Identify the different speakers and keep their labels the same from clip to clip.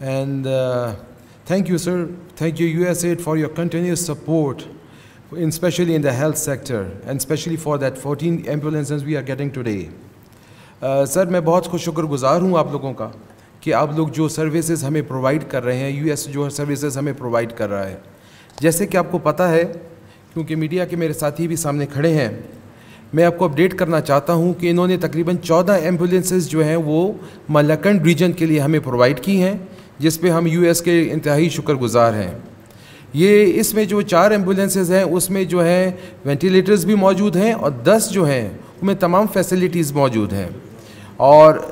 Speaker 1: And uh, thank you, sir. Thank you, USAID, for your continuous support, in, especially in the health sector, and especially for that 14 ambulances we are getting today. Sir, I am very खुश to you आप लोगों का कि आप लोग जो services हमें provide कर रहे हैं यूएस जो सर्विसेज हमें प्रोवाइड कर रहा है जैसे कि आपको पता है क्योंकि मीडिया के मेरे साथी भी सामने खड़े हैं मैं आपको अपडेट करना चाहता हूं कि इन्होंने तकरीबन 14 एम्बुलेंसेज जो हैं वो मलकंड रीजन के लिए हमें प्रोवाइड की हैं जिस पे हम यूएस के इंतहाई शुक्रगुजार हैं ये इसमें जो चार एम्बुलेंसेज हैं उसमें जो हैं वेंटिलेटर्स भी मौजूद हैं और दस जो हैं उनमें तमाम फैसिलिटीज़ मौजूद हैं और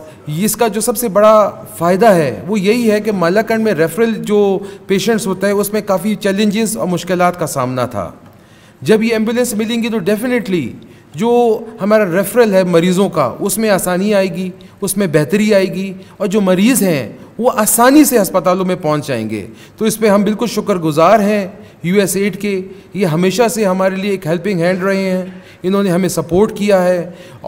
Speaker 1: इसका जो सबसे बड़ा फ़ायदा है वो यही है कि मालाकंड में रेफरल जो पेशेंट्स होता है उसमें काफ़ी चैलेंजेस और मुश्किल का सामना था जब ये एम्बुलेंस मिलेंगी तो डेफ़िनेटली जो हमारा रेफरल है मरीज़ों का उसमें आसानी आएगी उसमें बेहतरी आएगी और जो मरीज़ हैं वो आसानी से अस्पतालों में पहुंच जाएंगे तो इस पर हम बिल्कुल शुक्रगुजार हैं यू एस एड के ये हमेशा से हमारे लिए एक हेल्पिंग हैंड रहे हैं इन्होंने हमें सपोर्ट किया है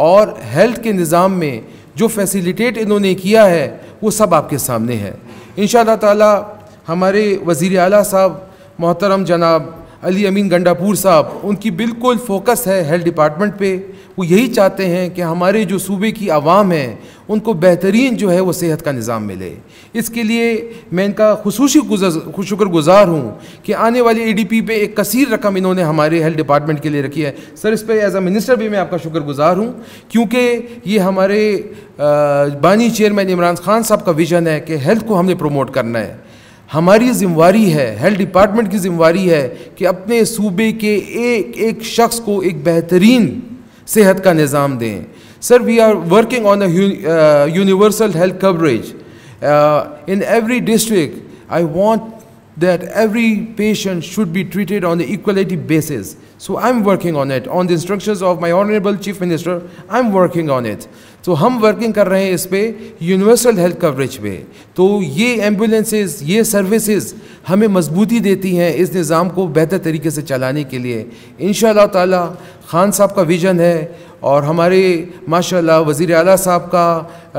Speaker 1: और हेल्थ के निज़ाम में जो फैसिलिटेट इन्होंने किया है वो सब आपके सामने है इन शाह तमारे वज़ी अली साहब मोहतरम जनाब अली अमीन गंडापुर साहब उनकी बिल्कुल फोकस है हेल्थ डिपार्टमेंट पे वो यही चाहते हैं कि हमारे जो सूबे की आवाम है उनको बेहतरीन जो है वो सेहत का निज़ाम मिले इसके लिए मैं इनका खसूसी शुक्रगुजार हूँ कि आने वाली ए डी पी पे एक कसर रकम इन्होंने हमारे हेल्थ डिपार्टमेंट के लिए रखी है सर इस पर एज अ मिनिस्टर भी मैं आपका शुक्रगुजार हूँ क्योंकि ये हमारे बानी चेयरमैन इमरान खान साहब का विजन है कि हेल्थ को हमने प्रमोट करना है हमारी जिम्मेवारी है हेल्थ डिपार्टमेंट की जिम्मेवारी है कि अपने सूबे के एक एक शख्स को एक बेहतरीन सेहत का निज़ाम दें sir we are working on universal health coverage in every district I want that every patient should be treated on equality basis so I am working on it on the instruction of my honourable chief minister I am working on it तो हम working कर रहे हैं इस पर universal health coverage पे तो ये एम्बुलेंसेज ये सर्विसेज हमें मजबूती देती हैं इस निज़ाम को बेहतर तरीके से चलाने के लिए इन ताला खान साहब का विज़न है और हमारे माशाल्लाह वज़ी अला साहब का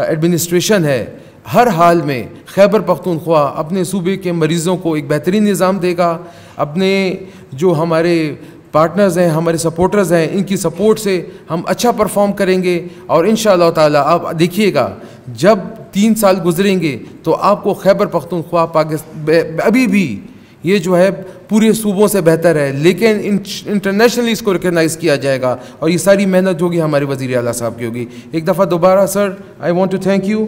Speaker 1: एडमिनिस्ट्रेशन है हर हाल में खैबर पख्तूनख्वा अपने सूबे के मरीज़ों को एक बेहतरीन निज़ाम देगा अपने जो हमारे पार्टनर्स हैं हमारे सपोर्टर्स हैं इनकी सपोर्ट से हम अच्छा परफॉर्म करेंगे और इन ताला आप देखिएगा जब तीन साल गुजरेंगे तो आपको खैबर पख्तूनख्वा पाकिस्तान अभी भी ये जो है पूरे सूबों से बेहतर है लेकिन इंटरनेशनली इसको रिकगनाइज़ किया जाएगा और ये सारी मेहनत होगी हमारे वजीर अला साहब की होगी एक दफ़ा दोबारा sir I want to thank you